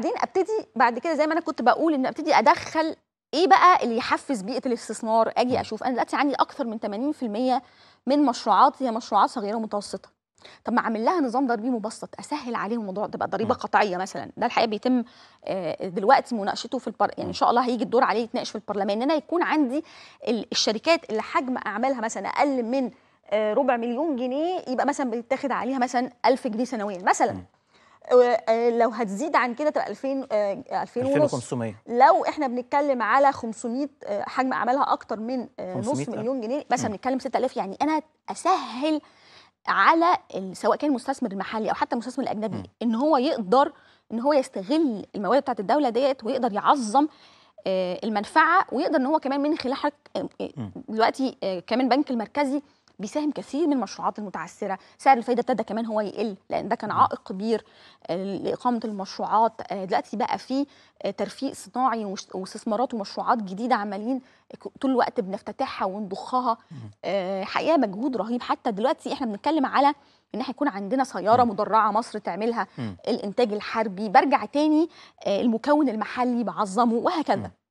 بعدين ابتدي بعد كده زي ما انا كنت بقول ان ابتدي ادخل ايه بقى اللي يحفز بيئه الاستثمار اجي اشوف انا دلوقتي عندي اكثر من 80% من مشروعاتي هي مشروعات صغيره ومتوسطه طب ما اعمل لها نظام ضريبي مبسط اسهل عليهم الموضوع تبقى ضريبه قطعيه مثلا ده الحقيقه بيتم آه، دلوقتي مناقشته في البر... يعني ان شاء الله هيجي الدور عليه يتناقش في البرلمان ان انا يكون عندي الشركات اللي حجم اعمالها مثلا اقل من آه، ربع مليون جنيه يبقى مثلا بيتاخد عليها مثلا 1000 جنيه سنويا مثلا آه، لو هتزيد عن كده تبقى 2000 2000 2500 لو احنا بنتكلم على 500 آه، حجم اعمالها اكتر من آه، نص مليون جنيه بس بنتكلم 6000 يعني انا اسهل على سواء كان المستثمر المحلي او حتى المستثمر الاجنبي م. ان هو يقدر ان هو يستغل الموارد بتاعت الدوله ديت ويقدر يعظم المنفعه ويقدر ان هو كمان من خلال حضرتك دلوقتي كمان البنك المركزي بيساهم كثير من المشروعات المتعثره سعر الفايده ابتدى كمان هو يقل لان ده كان عائق كبير آه، لاقامه المشروعات آه، دلوقتي بقى في آه، ترفيق صناعي واستثمارات ومشروعات جديده عمالين طول الوقت بنفتتحها ونضخها حقيقه مجهود رهيب حتى دلوقتي احنا بنتكلم على ان احنا يكون عندنا سياره مم. مدرعه مصر تعملها مم. الانتاج الحربي برجع تاني المكون المحلي بعظمه وهكذا